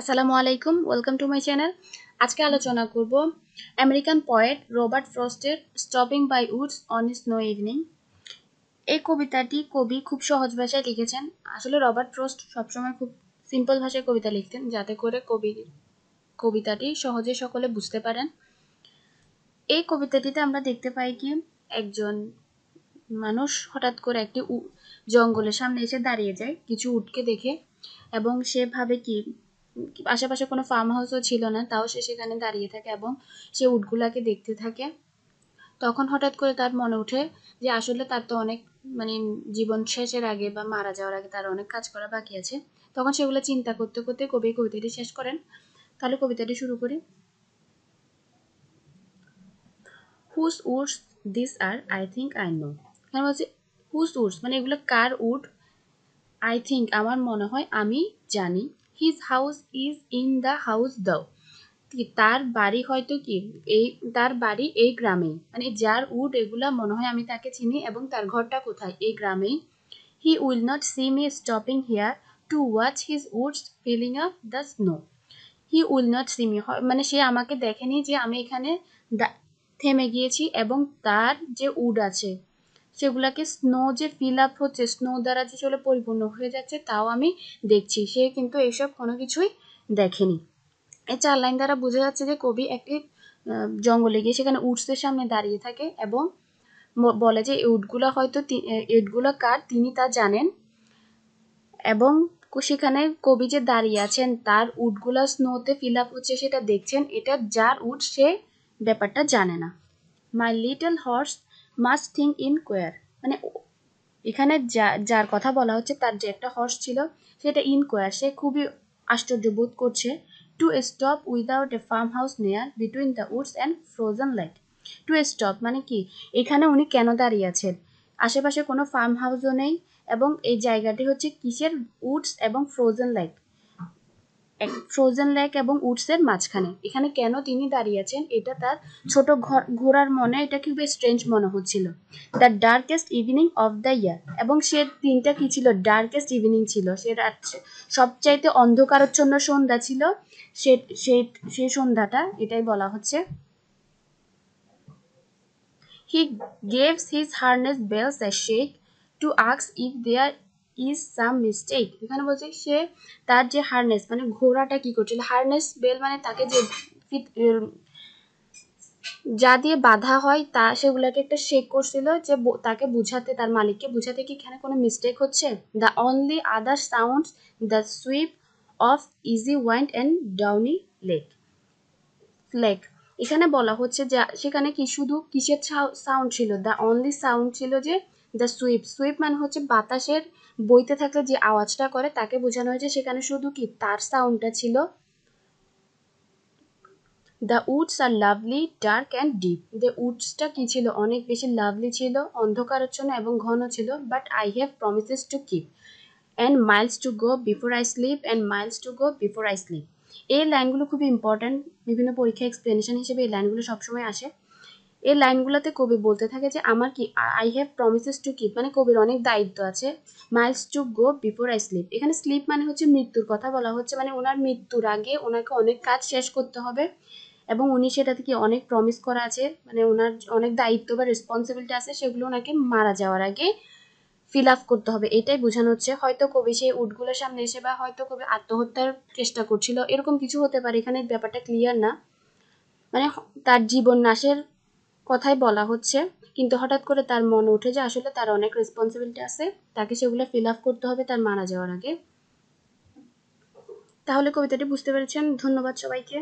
আসসালামু আলাইকুম welcome to my channel আজকে আলোচনা করব আমেরিকান পয়েট রবার্ট ফ্রস্টের stopping by woods on snow evening এই কবিতাটি কবি খুব সহজ ভাষায় লিখেছেন আসলে রবার্ট ফ্রস্ট সবসময় খুব সিম্পল ভাষায় কবিতা লিখতেন যাতে করে কবি কবিতাটি সহজে সকলে বুঝতে পারেন এই কবিতাটিতে আমরা দেখতে পাই কি একজন মানুষ হঠাৎ করে একটি জঙ্গলের সামনে এসে দাঁড়িয়ে যায় কিছু উটকে দেখে এবং সে ভাবে কি আশেপাশে কোনো ফার্ম হাউসও ছিল না তাও সে সেখানে দাঁড়িয়ে থাকে এবং সে উটগুলাকে দেখতে থাকে তখন হঠাৎ করে তার মনে উঠে যে আসলে তার তো অনেক মানে জীবন শেষের আগে বা মারা যাওয়ার আগে তার অনেক কাজ করা বাকি আছে তখন সেগুলো চিন্তা করতে করতে কবি কবিতাটি শেষ করেন তাহলে কবিতাটি শুরু করি whose woods this are I think I know এখানে বলছি হুস উডস মানে এগুলো কার উড আই থিঙ্ক আমার মনে হয় আমি জানি his house is in the house দাও তার বাড়ি হয়তো কি এই তার বাড়ি এই গ্রামেই মানে যার উড এগুলা মনে হয় আমি তাকে চিনি এবং তার ঘরটা কোথায় এই গ্রামেই he will not see me stopping here to watch his woods filling up the snow he will not see me মানে সে আমাকে দেখেনি যে আমি এখানে থেমে গিয়েছি এবং তার যে উড আছে সেগুলাকে স্নো যে ফিল আপ হচ্ছে স্নো দ্বারা যে চলে পরিপূর্ণ হয়ে যাচ্ছে তাও আমি দেখছি সে কিন্তু এইসব কোনো কিছুই দেখেনি এই চার লাইন দ্বারা বোঝা যাচ্ছে যে কবি একটি জঙ্গলে গিয়ে সেখানে উটসের সামনে দাঁড়িয়ে থাকে এবং বলে যে উটগুলা হয়তো উটগুলা কার তিনি তা জানেন এবং সেখানে কবি যে দাঁড়িয়ে আছেন তার উটগুলা স্নোতে ফিল আপ হচ্ছে সেটা দেখছেন এটা যার উট সে ব্যাপারটা জানে না my little horse must think in queer মানে এখানে যা যার কথা বলা হচ্ছে তার যে একটা হর্স ছিল সেটা ইন কোয়ার সে খুবই আশ্চর্য বোধ করছে to stop without a farm house near between the woods and frozen light to stop মানে কি এখানে উনি কেন দাঁড়িয়ে আছেন আশেপাশে কোনো ফার্ম হাউসও নেই এবং এই জায়গাটি হচ্ছে কিসের উডস এবং ফ্রোজেন লাইট ফ্রোজেন লেক এবং উডসের মাঝখানে এখানে কেন তিনি দাঁড়িয়ে আছেন এটা তার ছোট ঘোড়ার মনে এটা খুবই স্ট্রেঞ্জ মনে হচ্ছিল the darkest evening of the year এবং সে দিনটা কি ছিল ডার্কেস্ট ইভিনিং ছিল সে রাত্রে সবচাইতে অন্ধকারচ্ছন্ন সন্ধ্যা ছিল সে সেই সন্ধ্যাটা এটাই বলা হচ্ছে he gives his harness bells a shake to ask if there is some mistake এখানে বলছে সে তার যে হারনেস মানে ঘোড়াটা কি করছিল হারনেস বেল মানে তাকে যে যা দিয়ে বাধা হয় তা সেগুলোকে একটা শেক করছিল যে তাকে বুঝাতে তার মালিককে বুঝাতে কি এখানে কোনো মিস্টেক হচ্ছে the only other sound the sweep of easy wind and downy lake lake এখানে বলা হচ্ছে যে সেখানে কি শুধু কিসের সাউন্ড ছিল দ্য অনলি সাউন্ড ছিল যে দ্য সুইপ সুইপ মানে হচ্ছে বাতাসের বইতে থাকলে যে আওয়াজটা করে তাকে বোঝানো হয়েছে সেখানে শুধু কি তার সাউন্ডটা ছিল the woods are lovely dark and deep the উডসটা কী ছিল অনেক বেশি লাভলি ছিল অন্ধকারচ্ছন্ন এবং ঘন ছিল but I have promises to keep and miles to go before I sleep and miles to go before I sleep এই লাইনগুলো খুবই ইম্পর্ট্যান্ট বিভিন্ন পরীক্ষা এক্সপ্লেনেশন হিসেবে এই লাইনগুলো সবসময় আসে এই লাইনগুলোতে কবি বলতে থাকে যে আমার কি I have promises to keep মানে কবির অনেক দায়িত্ব আছে miles to go before I sleep এখানে স্লিপ মানে হচ্ছে মৃত্যুর কথা বলা হচ্ছে মানে ওনার মৃত্যুর আগে ওনাকে অনেক কাজ শেষ করতে হবে এবং উনি সেটা থেকে অনেক প্রমিস করা আছে মানে ওনার অনেক দায়িত্ব বা রেসপন্সিবিলিটি আছে সেগুলো ওনাকে মারা যাওয়ার আগে ফিল আপ করতে হবে এটাই বোঝানো হচ্ছে হয়তো কবি সেই উটগুলোর সামনে এসে বা হয়তো কবি আত্মহত্যার চেষ্টা করছিল এরকম কিছু হতে পারে এখানে ব্যাপারটা ক্লিয়ার না মানে তার জীবন নাশের কথাই বলা হচ্ছে কিন্তু হঠাৎ করে তার মনে উঠে যে আসলে তার অনেক রেসপন্সিবিলিটি আছে তাকে সেগুলো ফিল আপ করতে হবে তার মারা যাওয়ার আগে তাহলে কবিতাটি বুঝতে পেরেছেন ধন্যবাদ সবাইকে